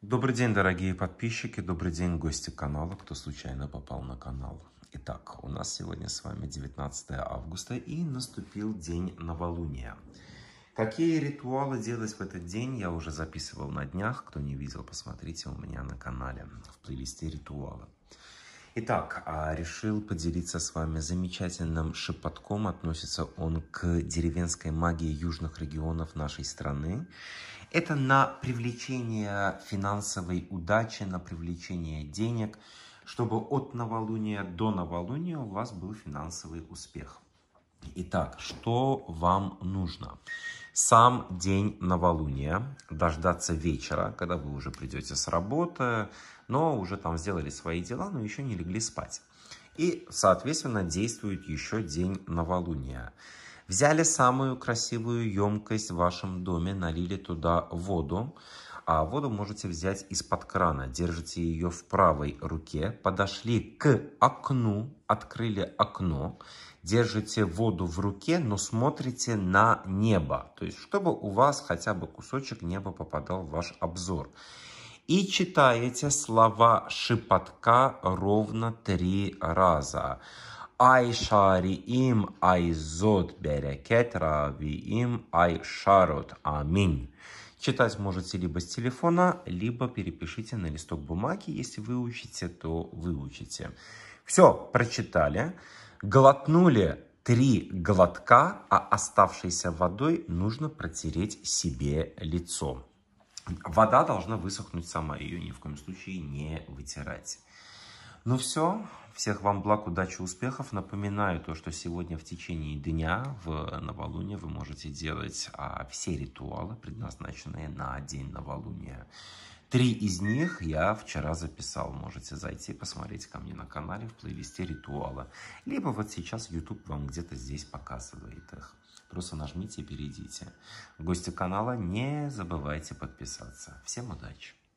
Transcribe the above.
Добрый день, дорогие подписчики, добрый день, гости канала, кто случайно попал на канал. Итак, у нас сегодня с вами 19 августа и наступил день новолуния. Какие ритуалы делать в этот день, я уже записывал на днях. Кто не видел, посмотрите у меня на канале в плейлисте ритуалы. Итак, а, решил поделиться с вами замечательным шепотком. Относится он к деревенской магии южных регионов нашей страны. Это на привлечение финансовой удачи, на привлечение денег, чтобы от новолуния до новолуния у вас был финансовый успех. Итак, что вам нужно? Сам день новолуния, дождаться вечера, когда вы уже придете с работы, но уже там сделали свои дела, но еще не легли спать. И, соответственно, действует еще день новолуния. Взяли самую красивую емкость в вашем доме, налили туда воду, а воду можете взять из-под крана. Держите ее в правой руке, подошли к окну, открыли окно, держите воду в руке, но смотрите на небо. То есть, чтобы у вас хотя бы кусочек неба попадал в ваш обзор. И читаете слова шипотка ровно три раза. Ай шари им, ай зод берекет рави им, ай шарот аминь. Читать можете либо с телефона, либо перепишите на листок бумаги. Если выучите, то выучите. Все, прочитали. Глотнули три глотка, а оставшейся водой нужно протереть себе лицо. Вода должна высохнуть сама, ее ни в коем случае не вытирать. Ну все, всех вам благ, удачи, успехов. Напоминаю то, что сегодня в течение дня в новолуние вы можете делать а, все ритуалы, предназначенные на день новолуния. Три из них я вчера записал. Можете зайти посмотреть ко мне на канале в плейлисте ритуала. Либо вот сейчас YouTube вам где-то здесь показывает их. Просто нажмите и перейдите. В гости канала не забывайте подписаться. Всем удачи!